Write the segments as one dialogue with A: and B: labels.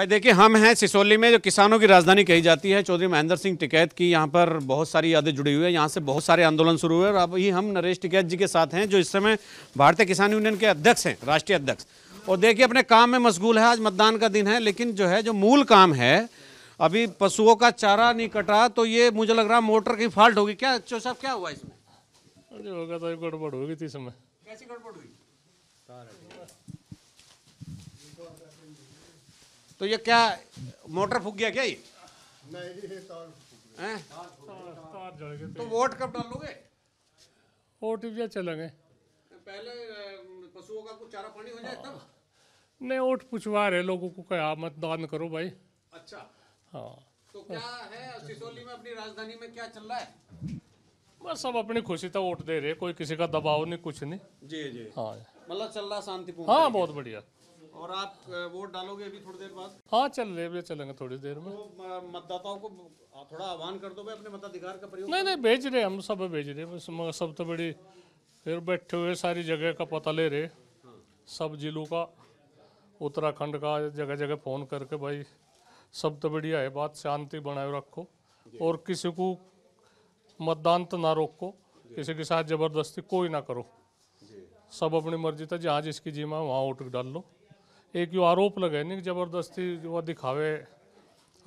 A: भाई देखिए हम हैं सिसोली में जो किसानों की राजधानी कही जाती है चौधरी महेंद्र सिंह टिकैत की यहाँ पर बहुत सारी यादें जुड़ी हुई है यहाँ से बहुत सारे आंदोलन शुरू हुए और अब ही हम नरेश टिकैत जी के साथ हैं जो इस समय भारतीय किसान यूनियन के अध्यक्ष हैं राष्ट्रीय अध्यक्ष और देखिए अपने काम में मशगूल है आज मतदान का दिन है लेकिन जो है जो मूल काम है अभी पशुओं का चारा नहीं कटा तो ये मुझे लग रहा
B: मोटर की फॉल्ट होगी क्या चो साहब क्या हुआ इसमें तो गड़बड़ हो गई थी समय कैसी गड़बड़ हुई
A: तो ये क्या मोटर फूक गया क्या ये
B: नहीं तो, तो वोट कब डालोगे वोट भी चलेंगे पहले
A: पशुओं का कुछ चारा पानी हो जाए तब
B: नहीं वोट पूछवा रहे लोगों को क्या मतदान करो भाई
A: अच्छा हाँ तो क्या है सिसोली में अपनी राजधानी में क्या चल रहा है
B: बस सब अपनी खुशी तक तो वोट दे रहे कोई किसी का दबाव नहीं कुछ नहीं जी जी हाँ
A: मतलब चल रहा शांतिपूर्ण हाँ बहुत बढ़िया और आप वोट डालोगे अभी थोड़ी देर बाद
B: हाँ चल रहे चलेंगे थोड़ी देर में
A: तो मतदाताओं को थोड़ा आह्वान कर दो अपने मताधिकार का
B: प्रयोग नहीं नहीं भेज रहे हम सब भेज रहे सब तो बड़ी फिर बैठे हुए सारी जगह का पता ले रहे हाँ। सब जिलों का उत्तराखंड का जगह जगह फ़ोन करके भाई सब तो बढ़िया है बात शांति बनाए रखो और किसी को मतदान तो ना रोको किसी के साथ ज़बरदस्ती कोई ना करो सब अपनी मर्जी था जहाँ जिसकी जिम्मा वहाँ वोट डाल लो एक यो आरोप लगे नहीं जबरदस्ती जो दिखावे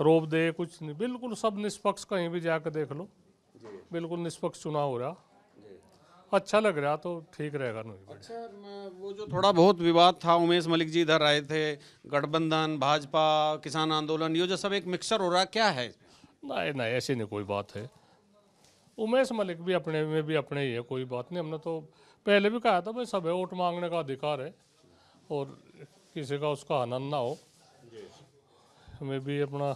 B: रोप दे कुछ नहीं बिल्कुल सब निष्पक्ष कहीं भी जाकर देख लो बिल्कुल निष्पक्ष चुनाव हो रहा अच्छा लग रहा तो ठीक रहेगा अच्छा
A: वो जो थोड़ा बहुत विवाद था उमेश मलिक जी इधर आए थे गठबंधन भाजपा किसान आंदोलन ये जो सब एक मिक्सर हो रहा क्या है
B: नहीं नहीं ऐसी नहीं कोई बात है उमेश मलिक भी अपने में भी अपने ही है कोई बात नहीं हमने तो पहले भी कहा था भाई सब वोट मांगने का अधिकार है और किसी का उसका आनंद ना हो हमें भी अपना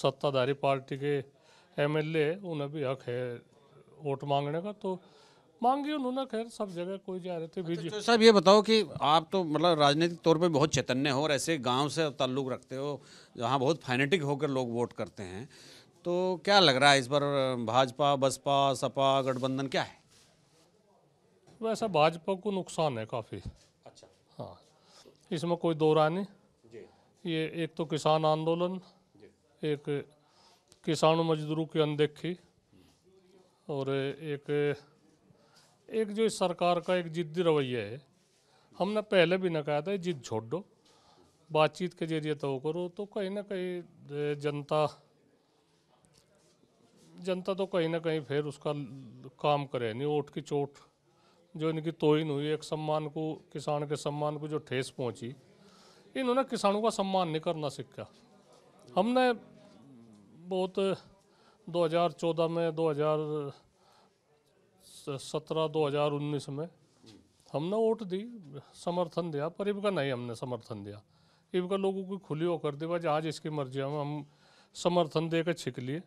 B: सत्ताधारी पार्टी के एम एल ए उन्हें भी हक है वोट मांगने का तो मांगी उन्होंने खैर सब जगह कोई जा रहे थे बीजेपी अच्छा, साहब
A: ये बताओ कि आप तो मतलब राजनीतिक तौर पे बहुत चैतन्य हो और ऐसे गांव से ताल्लुक रखते हो जहां बहुत फाइनेटिक होकर लोग वोट करते हैं तो क्या लग रहा है इस बार
B: भाजपा बसपा सपा गठबंधन क्या है वैसा भाजपा को नुकसान है काफ़ी इसमें कोई दो राय नहीं ये एक तो किसान आंदोलन एक किसान मजदूरों की अनदेखी और एक एक जो इस सरकार का एक जिद्दी रवैया है हमने पहले भी ना कहा था जिद छोड़ दो बातचीत के जरिए तो करो तो कहीं ना कहीं जनता जनता तो कहीं ना कहीं फिर उसका काम करे नहीं ओट की चोट जो इनकी तोहिन हुई एक सम्मान को किसान के सम्मान को जो ठेस पहुंची इन्होंने किसानों का सम्मान नहीं करना सीखा हमने बहुत 2014 में 2017 2019 में हमने वोट दी समर्थन दिया पर इनका नहीं हमने समर्थन दिया इनका लोगों को खुली होकर दी आज जिसकी मर्जी हम हम समर्थन दे कर छिक लिए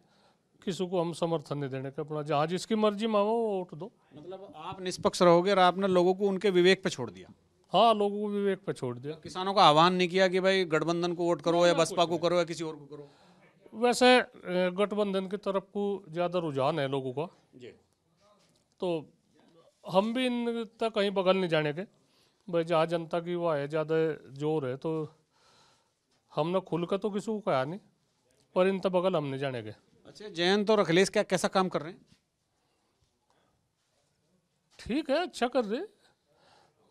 B: किसी को हम समर्थन नहीं देने का अपना जहाँ जिसकी मर्जी में वो वोट दो मतलब आप निष्पक्ष रहोगे और आपने लोगों को उनके विवेक पे छोड़ दिया हाँ लोगों को विवेक पे छोड़ दिया किसानों का आह्वान नहीं किया कि भाई गठबंधन को वोट करो या बसपा को करो या किसी और को करो वैसे गठबंधन की तरफ को ज़्यादा रुझान है लोगों का जी तो हम भी इन तक कहीं बगल नहीं जाने के भाई जहाँ जनता की वह है ज़्यादा जोर है तो हमने खुल कर तो किसी को कहा नहीं पर इन तक बगल हम नहीं जाने के अच्छा जयंत तो और अखिलेश क्या कैसा काम कर रहे हैं ठीक है अच्छा कर रहे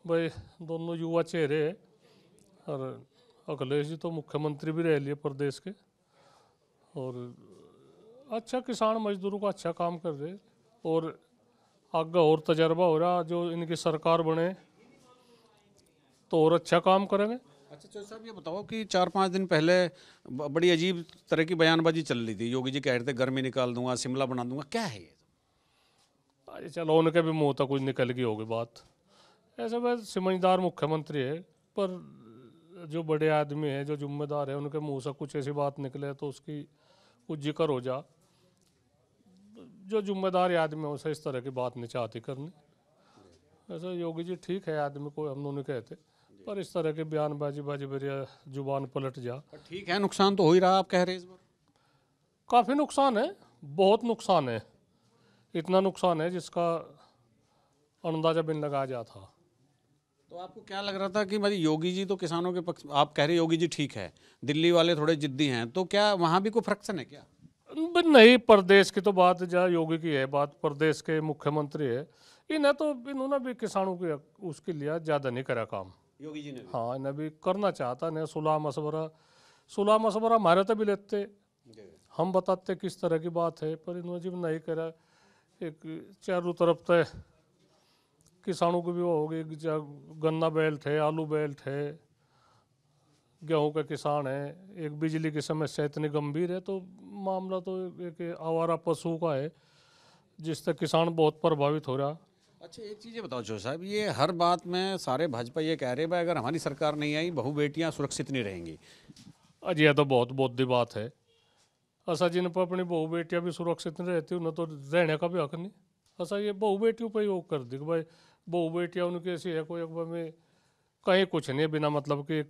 B: भाई दोनों युवा चेहरे और अखिलेश जी तो मुख्यमंत्री भी रह लिए प्रदेश के और अच्छा किसान मजदूरों का अच्छा काम कर रहे और आगे और तजर्बा हो रहा जो इनकी सरकार बने तो और अच्छा काम करेंगे अच्छा चौधरी अच्छा, साहब अच्छा, ये बताओ कि चार पाँच दिन पहले
A: बड़ी अजीब तरह की बयानबाजी चल रही थी योगी जी कह रहे थे गर्मी निकाल दूंगा शिमला बना दूंगा क्या
B: है ये अरे चलो उनके भी मुँह तक तो कुछ निकल गई होगी बात ऐसे बस समझदार मुख्यमंत्री है पर जो बड़े आदमी हैं जो जिम्मेदार है उनके मुँह से कुछ ऐसी बात निकले तो उसकी कुछ जिक्र हो जा जो जिम्मेदार आदमी है उसे इस तरह की बात नहीं चाहती करनी ऐसा योगी जी ठीक है आदमी को हम दोनों कहते पर इस तरह के बयानबाजी बाजी बरिया जुबान पलट जा ठीक है नुकसान तो हो ही रहा आप कह रहे इस बार काफ़ी नुकसान है बहुत नुकसान है इतना नुकसान है जिसका अंदाजा बिन लगाया जा था
A: तो आपको क्या लग रहा था कि भाई मतलब योगी जी तो किसानों के पक्ष आप कह रहे योगी जी ठीक है दिल्ली
B: वाले थोड़े जिद्दी हैं तो क्या वहाँ भी कोई फ्रक्शन है क्या नहीं प्रदेश की तो बात जहाँ योगी की है बात प्रदेश के मुख्यमंत्री है इन्हें तो इन्होंने भी किसानों के उसके लिए ज़्यादा नहीं करा काम योगी जी ने हाँ इन्हें भी करना चाहता नहीं सुलह मशवरा सुलह मशवरा हमारे तो भी लेते हम बताते किस तरह की बात है पर इन्होंने जब नहीं करा एक चारों तरफ तो किसानों को भी वो होगी गन्ना बेल्ट है आलू बेल्ट है गेहूं का किसान है एक बिजली की समस्या इतनी गंभीर है तो मामला तो एक आवारा पशु का है जिससे किसान बहुत प्रभावित हो रहा
A: अच्छा एक चीज़ बताओ जो साहब
B: ये हर बात
A: में सारे भाजपा ये कह रहे भाई अगर हमारी सरकार नहीं आई बहू बेटियाँ सुरक्षित नहीं रहेंगी अजय
B: यह तो बहुत बहुत दी बात है असा जिन पर अपनी बहू बेटियाँ भी सुरक्षित नहीं रहती उन्हें तो रहने का भी हक नहीं असा ये बहू बेटियों पर योग कर दी कि भाई बहू बेटियाँ उनकी ऐसी है कोई अकबर में कहीं कुछ नहीं बिना मतलब कि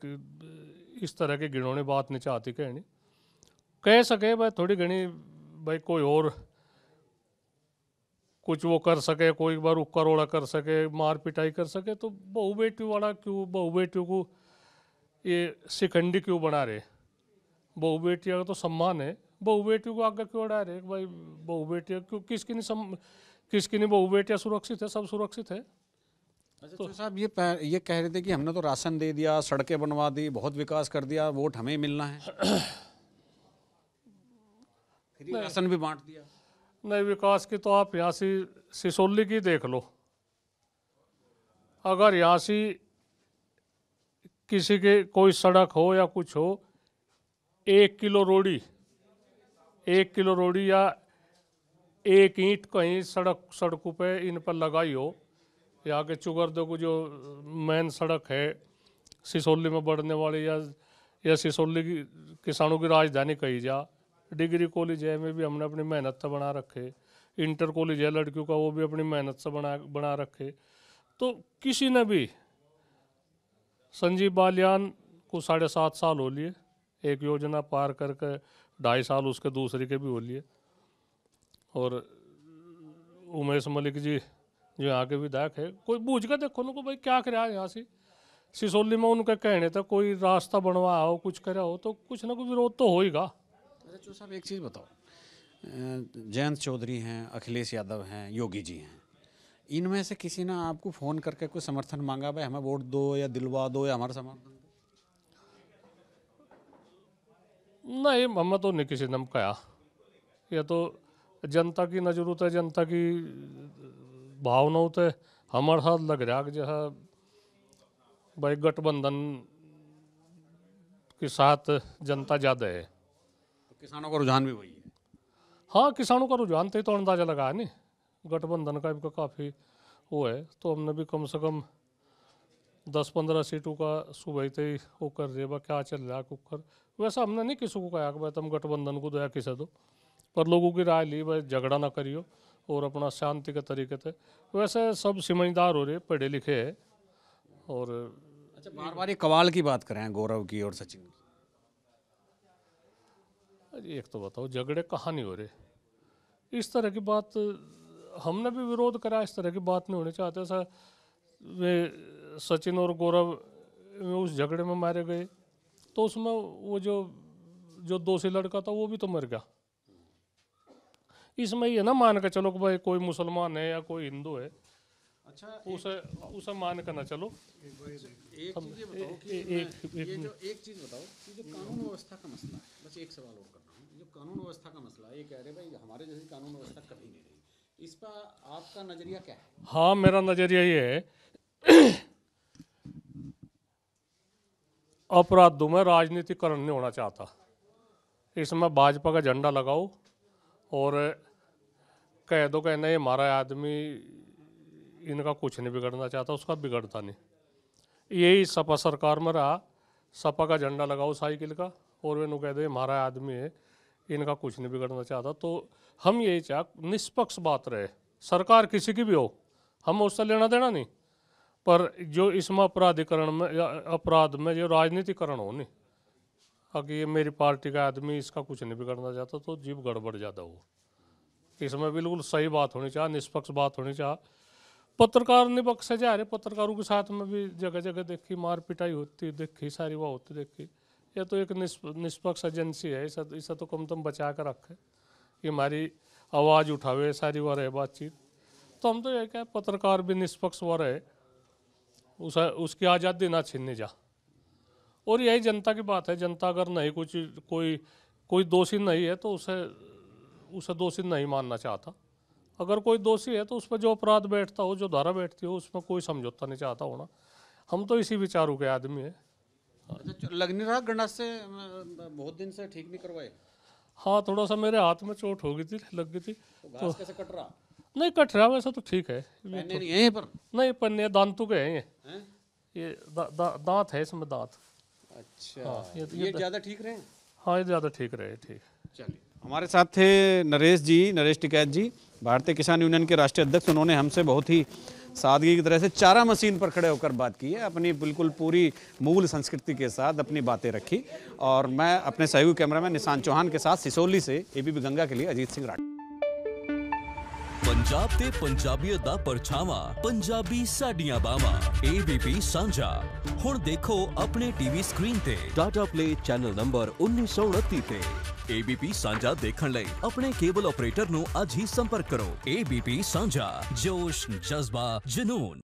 B: इस तरह के गिनोने बात नहीं चाहती कहनी कह सके भाई थोड़ी घनी भाई कोई और कुछ वो कर सके कोई बार उक्का कर सके मार पिटाई कर सके तो बहु बेटी वाला क्यों बहु बेटियों को ये शिखंडी क्यों बना रहे बहु बेटिया का तो सम्मान है बहु बेटियों को आगे क्यों बढ़ा रहे भाई बहु बेटिया क्यों किसकी नहीं सम किसकी नहीं बहु बेटियाँ सुरक्षित है सब सुरक्षित है अच्छा, तो, तो साहब ये
A: ये कह रहे थे कि हमने तो राशन दे दिया सड़कें बनवा दी बहुत विकास कर दिया वोट हमें मिलना है राशन भी बांट
B: दिया नहीं विकास की तो आप यहाँ से सिसोली की देख लो अगर यहाँ से किसी के कोई सड़क हो या कुछ हो एक किलो रोड़ी एक किलो रोड़ी या एक ईंट कहीं सड़क सड़कों पे इन पर लगाई हो यहाँ के चुगरदे को जो मेन सड़क है सिसोली में बढ़ने वाली या या सिसोली की किसानों की राजधानी कही जा डिग्री कॉलेज है में भी हमने अपनी मेहनत से तो बना रखे इंटर कॉलेज है लड़कियों का वो भी अपनी मेहनत से बना बना रखे तो किसी ने भी संजीव बालियान को साढ़े सात साल हो लिए एक योजना पार करके ढाई साल उसके दूसरे के भी हो लिए और उमेश मलिक जी जो यहाँ के विधायक है कोई बूझ कर देखो उनको भाई क्या कर यहाँ से सिसोली में उनके कहने था कोई रास्ता बनवा हो कुछ करा हो तो कुछ ना कुछ विरोध तो होगा
A: अच्छा चो साहब एक चीज़ बताओ जयंत चौधरी हैं अखिलेश यादव हैं योगी जी हैं इनमें से किसी ने आपको फ़ोन करके कोई समर्थन मांगा
B: भाई हमें वोट दो या दिलवा दो या हमारा समर्थन नहीं हमें तो नहीं किसी ने कहा यह तो जनता की नज़र होते जनता की भावना होते हमारे साथ लग रहा कि जो है भाई गठबंधन के साथ जनता ज़्यादा है किसानों का रुझान भी वही है हाँ किसानों का रुझान तो तो अंदाजा लगाया नहीं गठबंधन का भी काफ़ी वो है तो हमने भी कम से कम दस पंद्रह सीटों का सुबह ही वो कर रहे क्या चल रहा कुकर वैसा हमने नहीं किसी को कहा कि भाई तुम गठबंधन को या किसे दो पर लोगों की राय ली भाई झगड़ा ना करियो और अपना शांति के तरीके से वैसे सब समझदार हो रहे पढ़े लिखे है और अच्छा बार बार ये कवाल की बात करें गौरव की और सचिन की अरे एक तो बताओ झगड़े कहाँ नहीं हो रहे इस तरह की बात हमने भी विरोध करा इस तरह की बात नहीं होनी चाहते सर वे सचिन और गौरव उस झगड़े में मारे गए तो उसमें वो जो जो दोषी लड़का था वो भी तो मर गया इसमें ये ना मान के चलो कि भाई कोई मुसलमान है या कोई हिंदू है अच्छा तो उसे उसे मान के ना चलो एक चीज बताओ कि जो एक चीज बताओ कि जो कानून व्यवस्था का
A: मसला है बस एक सवाल और कानून व्यवस्था का मसला ये कह रहे भाई हमारे जैसी कानून व्यवस्था कभी नहीं रही इस पर आपका नज़रिया क्या है
B: हाँ मेरा नज़रिया ये है अपराधों में राजनीतिकरण नहीं होना चाहता इसमें भाजपा का झंडा लगाओ और कह दो कहना ये हमारा आदमी इनका कुछ नहीं बिगड़ना चाहता उसका बिगड़ता नहीं यही सपा सरकार में रहा सपा का झंडा लगाओ साइकिल का और वे नु कह दे हमारा आदमी है इनका कुछ नहीं बिगड़ना चाहता तो हम यही चाह निष्पक्ष बात रहे सरकार किसी की भी हो हम उससे लेना देना नहीं पर जो इसमें अपराधिकरण में अपराध में जो राजनीतिकरण हो नहीं अगर ये मेरी पार्टी का आदमी इसका कुछ नहीं बिगड़ना चाहता तो जीव गड़बड़ ज़्यादा हो इसमें बिल्कुल सही बात होनी चाहिए निष्पक्ष बात होनी चाहिए पत्रकार निपक्ष से जा रहे पत्रकारों के साथ में भी जगह जगह देखी मार पिटाई होती देखी सारी वह होती देखी ये तो एक निष्पक्ष एजेंसी है इसे तो, इसे तो कम तम बचा कर रखे कि हमारी आवाज़ उठावे सारी वो रहे बातचीत तो हम तो ये क्या पत्रकार भी निष्पक्ष वह रहे उस उसकी आज़ादी ना छीनने जा और यही जनता की बात है जनता अगर नहीं कुछ कोई कोई दोषी नहीं है तो उसे उसे दोषी नहीं मानना चाहता अगर कोई दोषी है तो उस पर जो अपराध बैठता हो जो धारा बैठती हो उसमें कोई समझौता नहीं चाहता होना हम तो इसी विचारों के आदमी हैं अच्छा लग नहीं रहा गंडा से
A: बहुत दिन से ठीक नहीं करवाए
B: हाँ थोड़ा सा मेरे हाथ में चोट हो गई थी लग गई थी तो, तो कैसे कट रहा नहीं कट रहा वैसा तो ठीक है पन्ने तो नहीं है पर नहीं पन्ने दांतों तो के हैं ये ये दांत है इसमें दांत अच्छा हाँ, ये ज़्यादा ठीक रहे हाँ ये ज़्यादा ठीक रहे ठीक चलिए
A: हमारे साथ थे नरेश जी नरेश टिकैत जी भारतीय किसान यूनियन के राष्ट्रीय अध्यक्ष उन्होंने हमसे बहुत ही सादगी की तरह से चारा मशीन पर खड़े होकर बात की है अपनी बिल्कुल पूरी मूल संस्कृति के साथ अपनी बातें रखी और मैं अपने सहयोगी मैन निशान चौहान के साथ सिसोली से एबीपी गंगा के लिए अजीत सिंह राठौर पंजाब ਤੇ पंजाबी परछावा पंजाबी ਪੰਜਾਬੀ ਸਾਡੀਆਂ ਬਾਵਾਂ ABP ਸਾਂਝਾ ਹੁਣ ਦੇਖੋ ਆਪਣੇ ਟੀਵੀ ਸਕਰੀਨ ਤੇ ਟਾਟਾ ਪਲੇ ਚੈਨਲ ਨੰਬਰ 1929 ਤੇ एबीपी साझा देखने लाई अपने केबल ऑपरेटर नज ही संपर्क करो एबीपी साझा जोश जज्बा जुनून